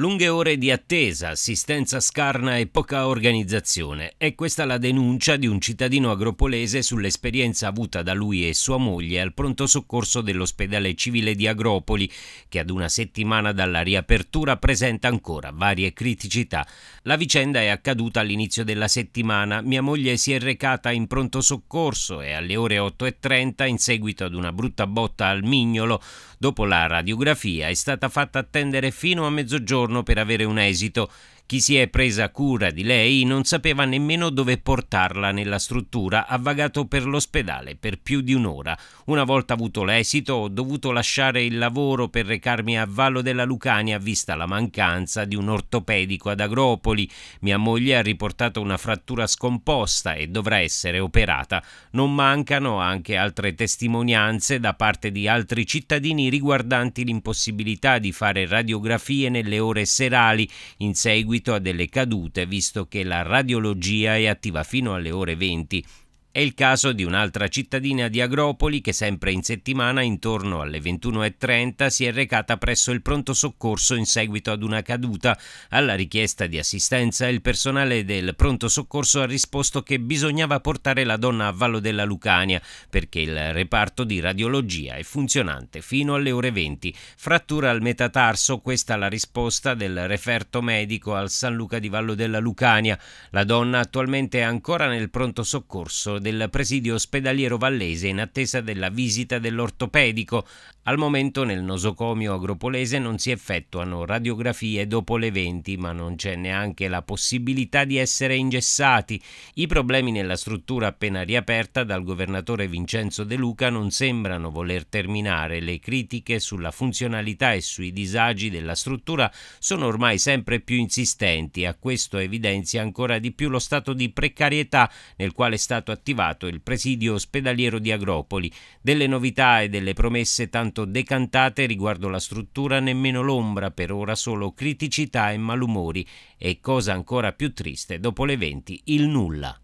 Lunghe ore di attesa, assistenza scarna e poca organizzazione. È questa la denuncia di un cittadino agropolese sull'esperienza avuta da lui e sua moglie al pronto soccorso dell'ospedale civile di Agropoli, che ad una settimana dalla riapertura presenta ancora varie criticità. La vicenda è accaduta all'inizio della settimana. Mia moglie si è recata in pronto soccorso e alle ore 8.30, in seguito ad una brutta botta al mignolo, dopo la radiografia è stata fatta attendere fino a mezzogiorno giorno per avere un esito chi si è presa cura di lei non sapeva nemmeno dove portarla nella struttura, ha vagato per l'ospedale per più di un'ora. Una volta avuto l'esito ho dovuto lasciare il lavoro per recarmi a Vallo della Lucania vista la mancanza di un ortopedico ad Agropoli. Mia moglie ha riportato una frattura scomposta e dovrà essere operata. Non mancano anche altre testimonianze da parte di altri cittadini riguardanti l'impossibilità di fare radiografie nelle ore serali in seguito seguito a delle cadute, visto che la radiologia è attiva fino alle ore 20 è il caso di un'altra cittadina di Agropoli che sempre in settimana intorno alle 21.30 si è recata presso il pronto soccorso in seguito ad una caduta. Alla richiesta di assistenza il personale del pronto soccorso ha risposto che bisognava portare la donna a Vallo della Lucania perché il reparto di radiologia è funzionante fino alle ore 20. Frattura al metatarso, questa la risposta del referto medico al San Luca di Vallo della Lucania. La donna attualmente è ancora nel pronto soccorso del presidio ospedaliero vallese in attesa della visita dell'ortopedico. Al momento nel nosocomio agropolese non si effettuano radiografie dopo le 20, ma non c'è neanche la possibilità di essere ingessati. I problemi nella struttura appena riaperta dal governatore Vincenzo De Luca non sembrano voler terminare. Le critiche sulla funzionalità e sui disagi della struttura sono ormai sempre più insistenti. A questo evidenzia ancora di più lo stato di precarietà nel quale è stato attivato attivato il presidio ospedaliero di Agropoli. Delle novità e delle promesse tanto decantate riguardo la struttura nemmeno l'ombra, per ora solo criticità e malumori e cosa ancora più triste, dopo le 20 il nulla.